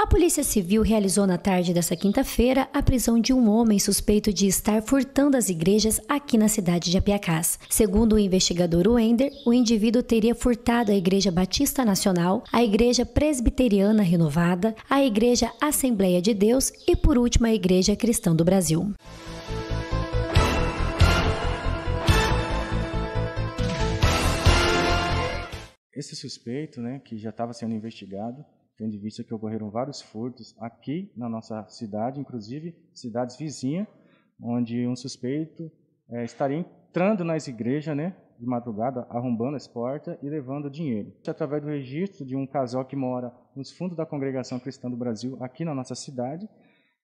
A Polícia Civil realizou na tarde desta quinta-feira a prisão de um homem suspeito de estar furtando as igrejas aqui na cidade de Apiacás. Segundo o investigador Wender, o indivíduo teria furtado a Igreja Batista Nacional, a Igreja Presbiteriana Renovada, a Igreja Assembleia de Deus e, por último, a Igreja Cristã do Brasil. Esse suspeito, né, que já estava sendo investigado, tendo em vista que ocorreram vários furtos aqui na nossa cidade, inclusive cidades vizinhas, onde um suspeito é, estaria entrando nas igrejas, né, de madrugada, arrombando as portas e levando dinheiro. É através do registro de um casal que mora nos fundos da Congregação Cristã do Brasil, aqui na nossa cidade,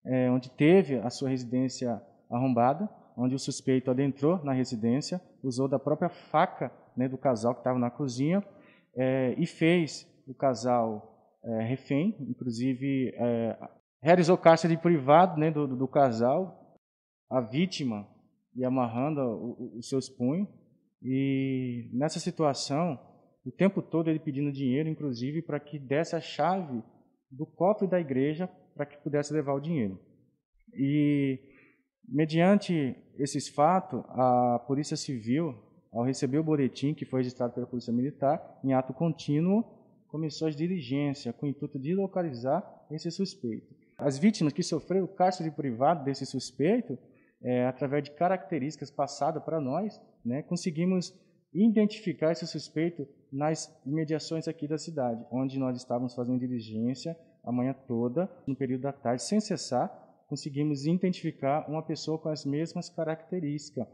é, onde teve a sua residência arrombada, onde o suspeito adentrou na residência, usou da própria faca né, do casal que estava na cozinha é, e fez o casal é, refém, inclusive é, realizou cárcere privado né, do, do, casal, a vítima e amarrando os seus punhos. E nessa situação, o tempo todo ele pedindo dinheiro, inclusive, para que desse a chave do cofre da igreja para que pudesse levar o dinheiro. E, mediante esses fatos, a Polícia Civil, ao receber o boletim que foi registrado pela Polícia Militar, em ato contínuo, começou de diligência com o intuito de localizar esse suspeito. As vítimas que sofreram cárcere privado desse suspeito, é, através de características passadas para nós, né, conseguimos identificar esse suspeito nas imediações aqui da cidade, onde nós estávamos fazendo diligência a manhã toda, no período da tarde, sem cessar, conseguimos identificar uma pessoa com as mesmas características.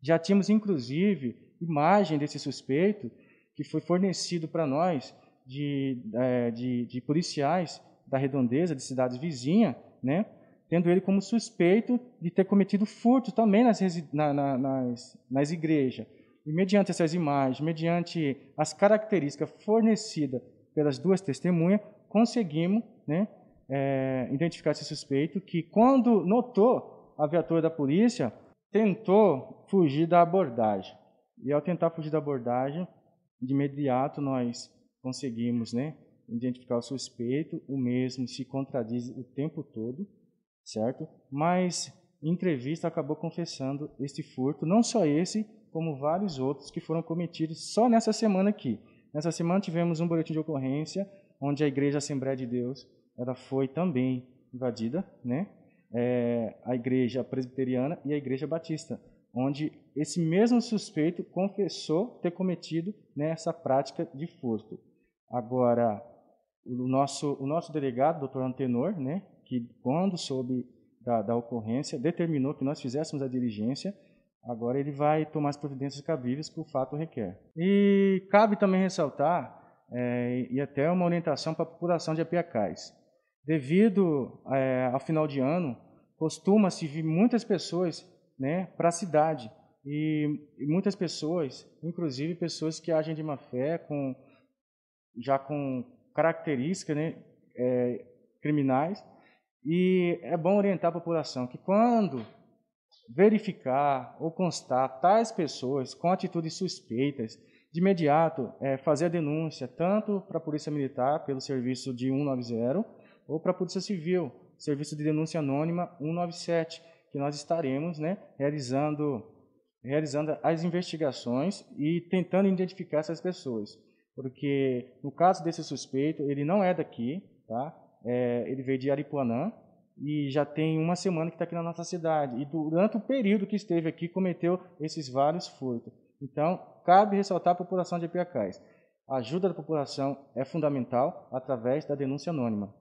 Já tínhamos, inclusive, imagem desse suspeito que foi fornecido para nós de, é, de, de policiais da redondeza, de cidades vizinhas, né? tendo ele como suspeito de ter cometido furto também nas, na, na, nas, nas igrejas. E mediante essas imagens, mediante as características fornecidas pelas duas testemunhas, conseguimos né, é, identificar esse suspeito que, quando notou a viatura da polícia, tentou fugir da abordagem. E ao tentar fugir da abordagem, de imediato nós conseguimos né, identificar o suspeito, o mesmo se contradiz o tempo todo, certo? Mas, em entrevista, acabou confessando este furto, não só esse, como vários outros que foram cometidos só nessa semana aqui. Nessa semana tivemos um boletim de ocorrência onde a Igreja Assembleia de Deus ela foi também invadida, né? É, a Igreja Presbiteriana e a Igreja Batista, onde esse mesmo suspeito confessou ter cometido nessa né, prática de furto. Agora, o nosso, o nosso delegado, doutor Antenor, né, que quando soube da, da ocorrência, determinou que nós fizéssemos a diligência, agora ele vai tomar as providências cabíveis que o fato requer. E cabe também ressaltar, é, e até uma orientação para a população de Apiacais, devido é, ao final de ano, costuma-se vir muitas pessoas né, para a cidade, e, e muitas pessoas, inclusive pessoas que agem de má fé, com já com características né, é, criminais. E é bom orientar a população que quando verificar ou constar tais pessoas com atitudes suspeitas, de imediato é, fazer a denúncia tanto para a Polícia Militar, pelo serviço de 190, ou para a Polícia Civil, serviço de denúncia anônima 197, que nós estaremos né, realizando, realizando as investigações e tentando identificar essas pessoas porque no caso desse suspeito, ele não é daqui, tá? É, ele veio de Aripuanã e já tem uma semana que está aqui na nossa cidade. E durante o período que esteve aqui, cometeu esses vários furtos. Então, cabe ressaltar a população de Apiacais. A ajuda da população é fundamental através da denúncia anônima.